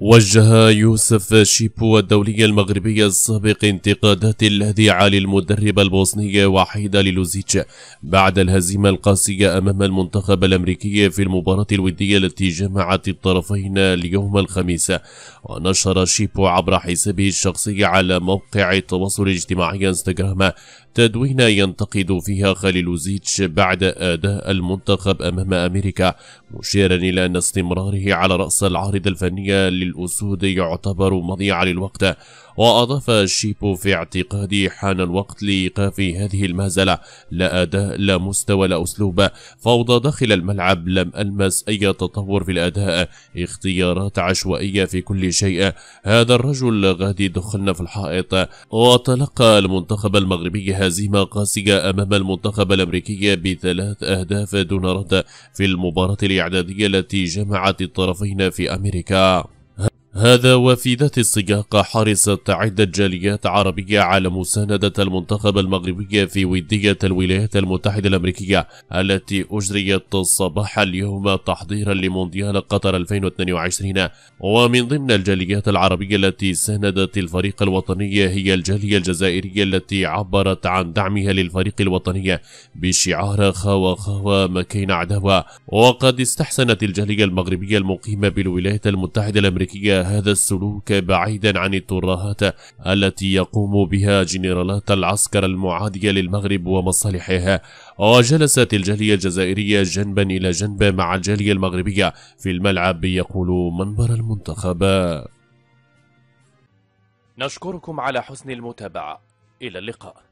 وجه يوسف شيبو الدولي المغربي السابق انتقادات لاذعة للمدرب البوسني وحيد للوزيتش بعد الهزيمة القاسية أمام المنتخب الأمريكي في المباراة الودية التي جمعت الطرفين اليوم الخميس ونشر شيبو عبر حسابه الشخصي على موقع التواصل الاجتماعي انستغرام تدوين ينتقد فيها لوزيتش بعد أداء المنتخب أمام أمريكا مشيرا إلى أن استمراره على رأس العارضة الفنية الأسود يعتبر مضيعة للوقت وأضاف شيبو في اعتقادي حان الوقت لإيقاف هذه المهزلة لا أداء لا مستوى لا أسلوب فوضى داخل الملعب لم ألمس أي تطور في الأداء اختيارات عشوائية في كل شيء هذا الرجل غادي دخلنا في الحائط وتلقى المنتخب المغربي هزيمة قاسية أمام المنتخب الأمريكي بثلاث أهداف دون رد في المباراة الإعدادية التي جمعت الطرفين في أمريكا هذا وفي ذات السياق حرصت عدة جاليات عربية على مساندة المنتخب المغربي في ودية الولايات المتحدة الأمريكية التي أجريت صباح اليوم تحضيرا لمونديال قطر 2022 ومن ضمن الجاليات العربية التي ساندت الفريق الوطني هي الجالية الجزائرية التي عبرت عن دعمها للفريق الوطني بشعار خاوة خاوة مكين عداوة وقد استحسنت الجالية المغربية المقيمة بالولايات المتحدة الأمريكية هذا السلوك بعيدا عن الترهات التي يقوم بها جنرالات العسكر المعادية للمغرب ومصالحها وجلست الجالية الجزائرية جنبا إلى جنب مع الجالية المغربية في الملعب يقول منبر المنتخب نشكركم على حسن المتابعة إلى اللقاء